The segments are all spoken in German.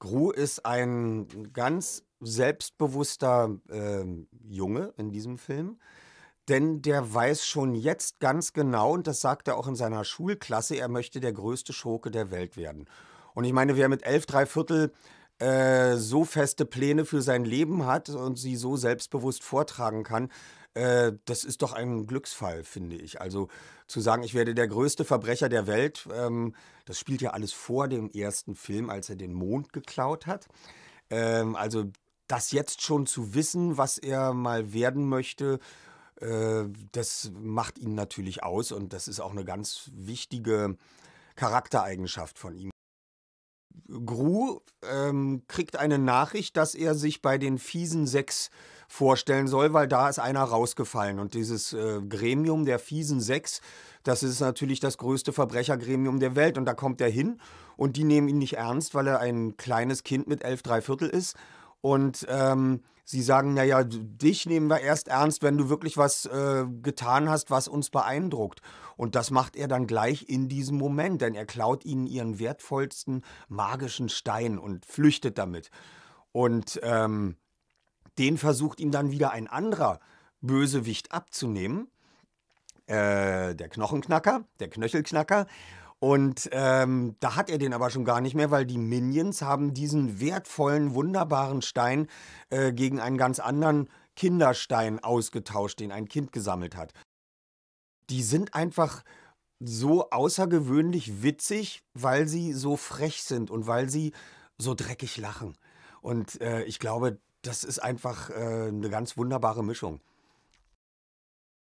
Gru ist ein ganz selbstbewusster äh, Junge in diesem Film. Denn der weiß schon jetzt ganz genau, und das sagt er auch in seiner Schulklasse, er möchte der größte Schurke der Welt werden. Und ich meine, wer mit elf, drei Viertel äh, so feste Pläne für sein Leben hat und sie so selbstbewusst vortragen kann, äh, das ist doch ein Glücksfall, finde ich. Also zu sagen, ich werde der größte Verbrecher der Welt, ähm, das spielt ja alles vor dem ersten Film, als er den Mond geklaut hat. Ähm, also das jetzt schon zu wissen, was er mal werden möchte, äh, das macht ihn natürlich aus und das ist auch eine ganz wichtige Charaktereigenschaft von ihm. Gru ähm, kriegt eine Nachricht, dass er sich bei den fiesen Sechs vorstellen soll, weil da ist einer rausgefallen. Und dieses äh, Gremium der fiesen Sechs, das ist natürlich das größte Verbrechergremium der Welt. Und da kommt er hin und die nehmen ihn nicht ernst, weil er ein kleines Kind mit elf, Dreiviertel ist und ähm, sie sagen, naja, dich nehmen wir erst ernst, wenn du wirklich was äh, getan hast, was uns beeindruckt. Und das macht er dann gleich in diesem Moment, denn er klaut ihnen ihren wertvollsten magischen Stein und flüchtet damit. Und ähm, den versucht ihm dann wieder ein anderer Bösewicht abzunehmen. Äh, der Knochenknacker, der Knöchelknacker. Und ähm, da hat er den aber schon gar nicht mehr, weil die Minions haben diesen wertvollen, wunderbaren Stein äh, gegen einen ganz anderen Kinderstein ausgetauscht, den ein Kind gesammelt hat. Die sind einfach so außergewöhnlich witzig, weil sie so frech sind und weil sie so dreckig lachen. Und äh, ich glaube, das ist einfach äh, eine ganz wunderbare Mischung.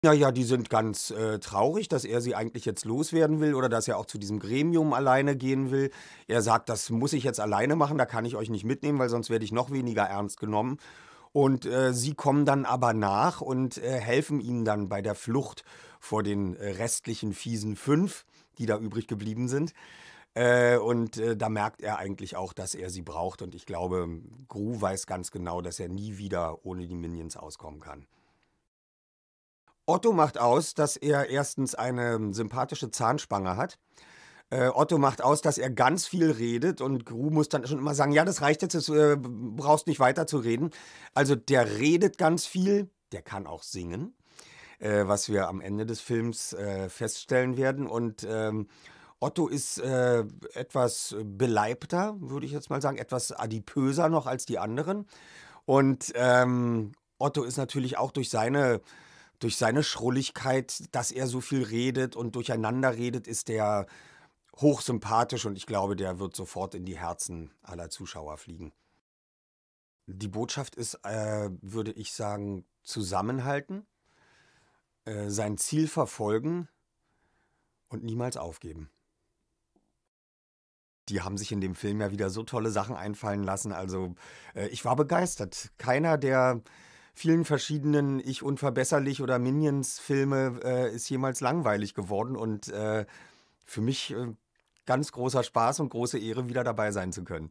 Naja, die sind ganz äh, traurig, dass er sie eigentlich jetzt loswerden will oder dass er auch zu diesem Gremium alleine gehen will. Er sagt, das muss ich jetzt alleine machen, da kann ich euch nicht mitnehmen, weil sonst werde ich noch weniger ernst genommen. Und äh, sie kommen dann aber nach und äh, helfen ihm dann bei der Flucht vor den äh, restlichen fiesen fünf, die da übrig geblieben sind. Äh, und äh, da merkt er eigentlich auch, dass er sie braucht. Und ich glaube, Gru weiß ganz genau, dass er nie wieder ohne die Minions auskommen kann. Otto macht aus, dass er erstens eine ähm, sympathische Zahnspange hat. Äh, Otto macht aus, dass er ganz viel redet und Gru muss dann schon immer sagen, ja, das reicht jetzt, du äh, brauchst nicht weiter zu reden. Also der redet ganz viel, der kann auch singen, äh, was wir am Ende des Films feststellen werden. Und ähm, Otto ist etwas beleibter, würde ich jetzt mal sagen, etwas adipöser noch als die anderen. Und ähm, Otto ist natürlich auch durch seine durch seine Schrulligkeit, dass er so viel redet und durcheinander redet, ist der hochsympathisch und ich glaube, der wird sofort in die Herzen aller Zuschauer fliegen. Die Botschaft ist, äh, würde ich sagen, zusammenhalten, äh, sein Ziel verfolgen und niemals aufgeben. Die haben sich in dem Film ja wieder so tolle Sachen einfallen lassen. Also äh, ich war begeistert. Keiner der vielen verschiedenen Ich unverbesserlich oder Minions-Filme äh, ist jemals langweilig geworden. Und äh, für mich äh, ganz großer Spaß und große Ehre, wieder dabei sein zu können.